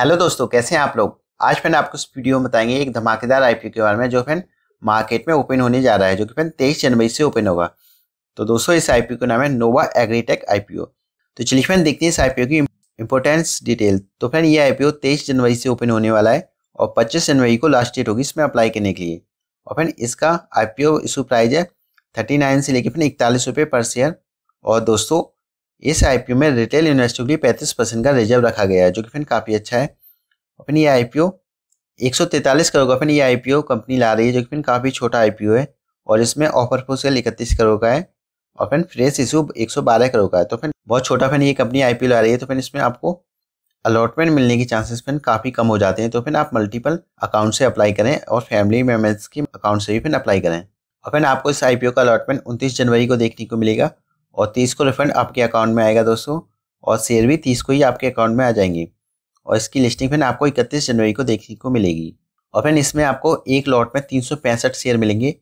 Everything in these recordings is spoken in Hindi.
हेलो दोस्तों कैसे हैं आप लोग आज फ्रेंड आपको इस वीडियो में बताएंगे एक धमाकेदार आईपीओ के बारे में जो फिर मार्केट में ओपन होने जा रहा है जो कि फिर तेईस जनवरी से ओपन होगा तो दोस्तों इस आईपीओ का नाम है नोवा एग्रीटेक आईपीओ तो चलिए फिर देखते हैं इस आईपीओ की इंपॉर्टेंस डिटेल तो फिर ये आईपीओ तेईस जनवरी से ओपन होने वाला है और पच्चीस जनवरी को लास्ट डेट होगी इसमें अप्लाई करने के लिए और फिर इसका आईपीओ इशू प्राइज है थर्टी नाइन से लेकर फिर इकतालीस पर शेयर और दोस्तों इस आई में रिटेल इन्वेस्टर के लिए पैंतीस परसेंट का रिजर्व रखा गया है जो कि फ्रेंड काफ़ी अच्छा है अपन ये आई पी ओ एक सौ तैंतालीस करोड़ का फिर ये आई पी ओ कंपनी ला रही है जो कि फिर काफ़ी छोटा आई पी ओ है और इसमें ऑफर पोस्टल इकतीस करोड़ का है और फिर फ्रेश इशू एक सौ बारह करोड़ का है तो फिर बहुत छोटा फिर ये कंपनी आई पी ओ ला रही है तो फिर इसमें आपको अलॉटमेंट मिलने के चांसेस फिर काफ़ी कम हो जाते हैं तो फिर आप मल्टीपल अकाउंट से अप्लाई करें और फैमिली मेम्बर्स के अकाउंट से भी फिर अप्लाई करें और फिर आपको इस आईपीओ का अलॉटमेंट 29 जनवरी को देखने को मिलेगा और तीस को रिफंड आपके अकाउंट में आएगा दोस्तों और शेयर भी तीस को ही आपके अकाउंट में आ जाएंगे और इसकी लिस्टिंग फिर आपको इकतीस जनवरी को देखने को मिलेगी और फिर इसमें आपको एक लॉट में तीन शेयर मिलेंगे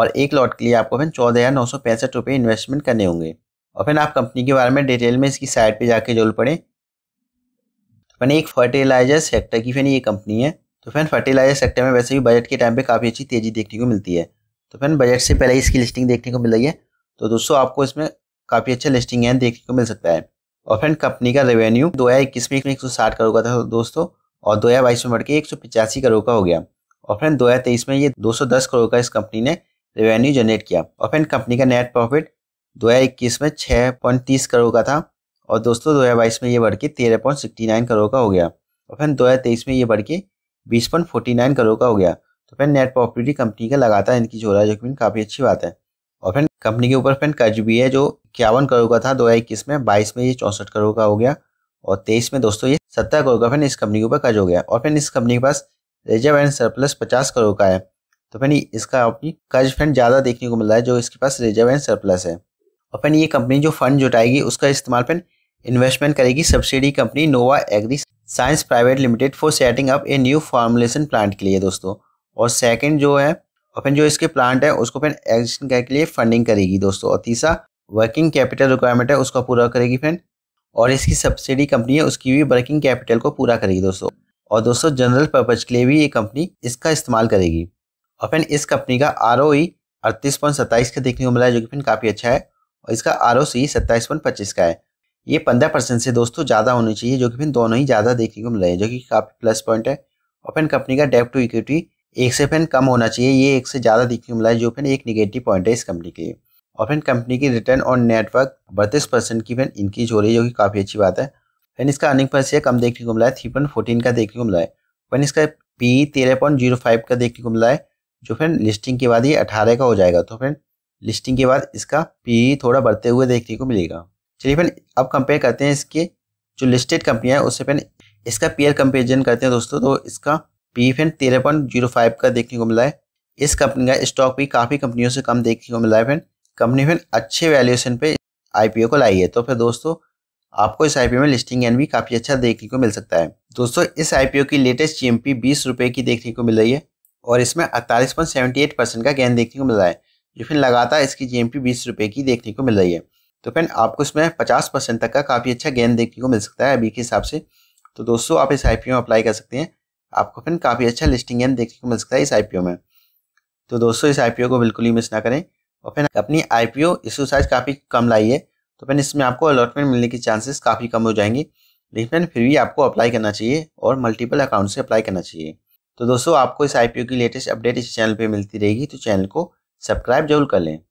और एक लॉट के लिए आपको फिर चौदह हज़ार नौ सौ पैंसठ रुपये इन्वेस्टमेंट करने होंगे और फिर आप कंपनी के बारे में डिटेल में इसकी साइट पर जाके जरूर पड़े तो फिर एक फर्टिलाइजर सेक्टर की फिर ये कंपनी है तो फिर फर्टिलाइजर सेक्टर में वैसे भी बजट के टाइम पे काफ़ी अच्छी तेज़ी देखने को मिलती है तो फिर बजट से पहले इसकी लिस्टिंग देखने को मिल रही है तो दोस्तों आपको इसमें काफ़ी अच्छा लिस्टिंग है देखने को मिल सकता है और फ्रेंड कंपनी का रेवेन्यू दो हज़ार इक्कीस में एक सौ साठ करोड़ का था दोस्तों और दो हज़ार बाईस में बढ़ के एक सौ पचासी करोड़ का हो गया और फ्रेंड दो हज़ार तेईस में ये दो सौ दस करोड़ का इस कंपनी ने रेवेन्यू जनरेट किया और फ्रेंड कंपनी का नेट प्रॉफिट दो हज़ार इक्कीस में छः पॉइंट तीस करोड़ का था और दोस्तों दो हज़ार बाईस में ये बढ़ के तेरह पॉइंट सिक्सटी नाइन करोड़ का हो गया और फ्रेंड दो हज़ार तेईस में ये बढ़ के बीस पॉइंट फोर्टी नाइन करोड़ का हो गया तो फ्रेंड नेट प्रॉफिट ही कंपनी का लगातार इनकी जो रहा है जो कि काफ़ी अच्छी बात है और फ्रेंड कंपनी के ऊपर फ्रेंड कर्ज भी है जो इक्यावन करोड़ का था दो हज़ार इक्कीस में बाईस में ये चौंसठ करोड़ का हो गया और तेईस में दोस्तों ये सत्तर करोड़ का फ्रेंड इस कंपनी के ऊपर कर्ज हो गया और फ्रेंड इस कंपनी के पास रिजर्व एंड सरप्लस पचास करोड़ का है तो फ्रेंड इसका अपनी कर्ज फ्रेंड ज़्यादा देखने को मिल रहा है जो इसके पास रिजर्व एंड सरप्लस है और फ्रेंड ये कंपनी जो फंड जुटाएगी उसका इस्तेमाल फ्रेंड इन्वेस्टमेंट करेगी subsidy company Nova agri science private limited for setting up a new formulation plant के लिए दोस्तों और सेकेंड जो है और फिर जो इसके प्लांट है उसको फिर एक्जिशन के लिए फंडिंग करेगी दोस्तों और तीसरा वर्किंग कैपिटल रिक्वायरमेंट है उसका पूरा करेगी फिर और इसकी सब्सिडी कंपनी है उसकी भी वर्किंग कैपिटल को पूरा करेगी दोस्तों और दोस्तों जनरल पर्पज के लिए भी ये कंपनी इसका इस्तेमाल करेगी और फिर इस कंपनी का आर ओ ई अड़तीस पॉइंट सत्ताईस का देखने को मिला है जो कि फिर काफ़ी अच्छा है और इसका आर ओ सी सत्ताईस पॉइंट पच्चीस का है ये पंद्रह परसेंट से दोस्तों ज़्यादा होनी चाहिए जो कि फिर दोनों ही ज़्यादा देखने को मिल है जो कि काफ़ी प्लस पॉइंट है और फिर कंपनी का डेप टू इक्विटी एक से फ्रेंड कम होना चाहिए ये एक से ज़्यादा दिखने मिला है जो फ्रेंड एक निगेटिव पॉइंट है इस कंपनी के लिए और फ्रेंड कंपनी की रिटर्न और नेटवर्क बत्तीस परसेंट की फ्रेंड इंक्रीज हो रही है जो कि काफ़ी अच्छी बात है फ्रेंड इसका अर्निंग पर से कम देखने को मिला है थ्री पॉइंट फोर्टीन का देखने को मिला है फ्रेंड इसका पी तेरह पॉइंट जीरो फाइव का देखने को मिला है जो फ्रेंड लिस्टिंग के बाद ये अठारह का हो जाएगा तो फ्रेंड लिस्टिंग के बाद इसका पी थोड़ा बढ़ते हुए देखने को मिलेगा चलिए फ्रेंड अब कंपेयर करते हैं इसके जो लिस्टेड कंपनियाँ हैं उससे फ्रेंड इसका पेयर कंपेरिजन करते हैं दोस्तों तो इसका पी फ्रेंड तेरह पॉइंट जीरो फाइव का देखने को मिला है इस कंपनी का स्टॉक भी काफ़ी कंपनियों से कम देखने को मिला है फ्रेंड कंपनी फ्रेंड अच्छे वैल्यूएशन पे आईपीओ को लाई है तो फिर दोस्तों आपको इस आईपीओ में लिस्टिंग एन भी काफ़ी अच्छा देखने को मिल सकता है दोस्तों इस आईपीओ की लेटेस्ट जी एम पी बीस रुपये की देखने को मिल रही है और इसमें अड़तालीस पॉइंट सेवेंटी एट परसेंट का गेंद देखने को मिल रहा है जो फिर लगातार इसकी जी एम पी बीस रुपये की देखने को मिल रही है तो फ्रेंड आपको इसमें पचास परसेंट तक का काफ़ी अच्छा गेंद देखने को मिल सकता है अभी के हिसाब से तो दोस्तों आप इस आई पी ओ में अप्लाई कर सकते हैं आपको फिर काफ़ी अच्छा लिस्टिंग गेन देखने को मिल सकता है इस आईपीओ में तो दोस्तों इस आईपीओ को बिल्कुल ही मिस ना करें और फिर अपनी आईपीओ इशू साइज काफ़ी कम लाई है तो फिर इसमें आपको अलॉटमेंट मिलने के चांसेस काफ़ी कम हो जाएंगे लेकिन फिर भी आपको अप्लाई करना चाहिए और मल्टीपल अकाउंट से अप्लाई करना चाहिए तो दोस्तों आपको इस आई की लेटेस्ट अपडेट इस चैनल पर मिलती रहेगी तो चैनल को सब्सक्राइब जरूर कर लें